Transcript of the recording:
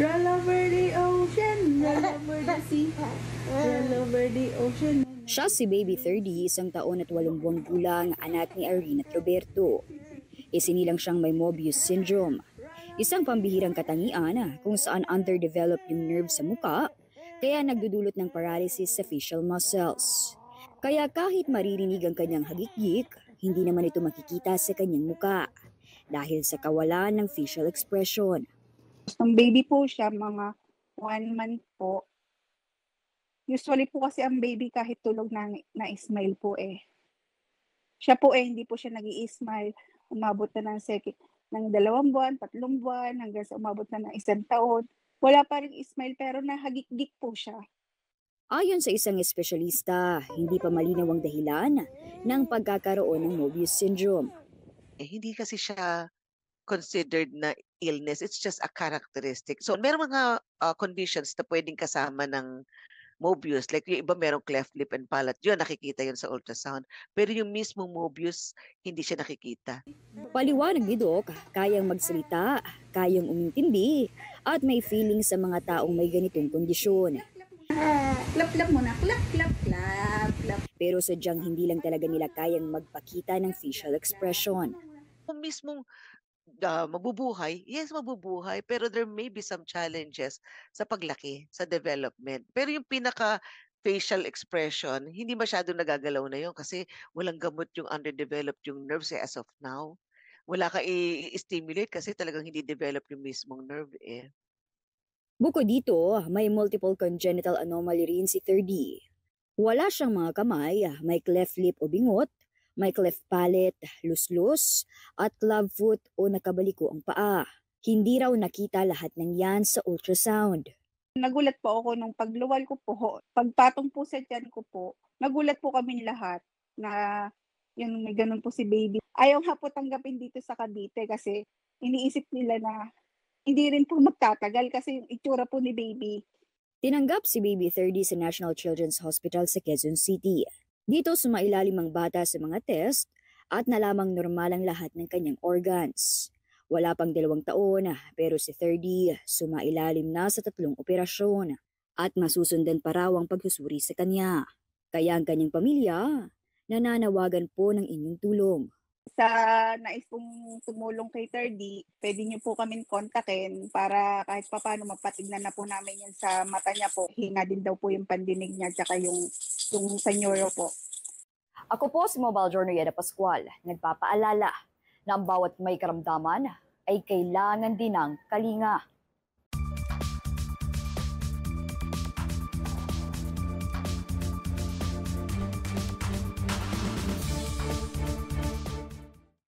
Roll over the ocean, roll over the sea, roll over the ocean. Siya si Baby 30, isang taon at walong buwang gulang anak ni Irene at Roberto. Isinilang siyang may Mobius syndrome, isang pambihirang katangian ah, kung saan underdeveloped yung nerve sa muka kaya nagdudulot ng paralysis sa facial muscles. Kaya kahit maririnig ang kanyang hagikik, hindi naman ito makikita sa kanyang muka dahil sa kawalan ng facial expression. Nung baby po siya, mga one month po. Usually po kasi ang baby kahit tulog na, na smile po eh. Siya po eh, hindi po siya nag smile Umabot na ng second, ng dalawang buwan, tatlong buwan, hanggang sa umabot na ng isang taon. Wala pa rin smile pero nahagik-gik po siya. Ayon sa isang espesyalista, hindi pa malinaw ang dahilan ng pagkakaroon ng Mobius syndrome. Eh, hindi kasi siya considered na illness. It's just a characteristic. So, meron mga uh, conditions na pwedeng kasama ng Mobius. Like yung iba merong cleft lip and palate. Yun, nakikita yun sa ultrasound. Pero yung mismo Mobius, hindi siya nakikita. Paliwanag ni Doc, kayang magsalita, kayang umintindi, at may feeling sa mga taong may ganitong kondisyon. Uh, ah, klap muna, klap klap klap klap. Pero sadyang hindi lang talaga nila kayang magpakita ng facial expression. Yung mismong ah, mabubuhay, yes, mabubuhay, pero there may be some challenges sa paglaki, sa development. Pero yung pinaka facial expression, hindi masyado nagagalaw na yun kasi walang gamot yung underdeveloped yung nerves eh, as of now. Wala ka i-stimulate kasi talagang hindi develop yung mismong nerve eh. Bukod dito, may multiple congenital anomaly rin si 3D. Wala siyang mga kamay, ah, may cleft lip o bingot, may cleft palate, luslus, at clubfoot o nakabaliko ang paa. Hindi raw nakita lahat ng yan sa ultrasound. Nagulat po ako nung pagluwal ko po, pagpatong po sa tiyan ko po, nagulat po kami lahat na yun, may ganun po si baby. Ayaw nga po tanggapin dito sa Cavite kasi iniisip nila na hindi rin po magtatagal kasi yung itsura po ni baby. Tinanggap si Baby 30 sa National Children's Hospital sa Quezon City. Dito sumailalim ang bata sa mga test at nalamang normal ang lahat ng kanyang organs. Wala pang dalawang taon pero si 30 sumailalim na sa tatlong operasyon at masusundan pa raw ang paghusuri sa kanya. Kaya ang kanyang pamilya, nananawagan po ng inyong tulong sa nais pong tumulong kay 3 pwede niyo po kami kontakin para kahit papaano mapatignan na po namin yun sa mata niya po. Hinga din daw po yung pandinig niya tsaka yung, yung sa neuro po. Ako po si Mobile Journal Yeda Pascual, nagpapaalala na ang bawat may karamdaman ay kailangan din ng kalinga.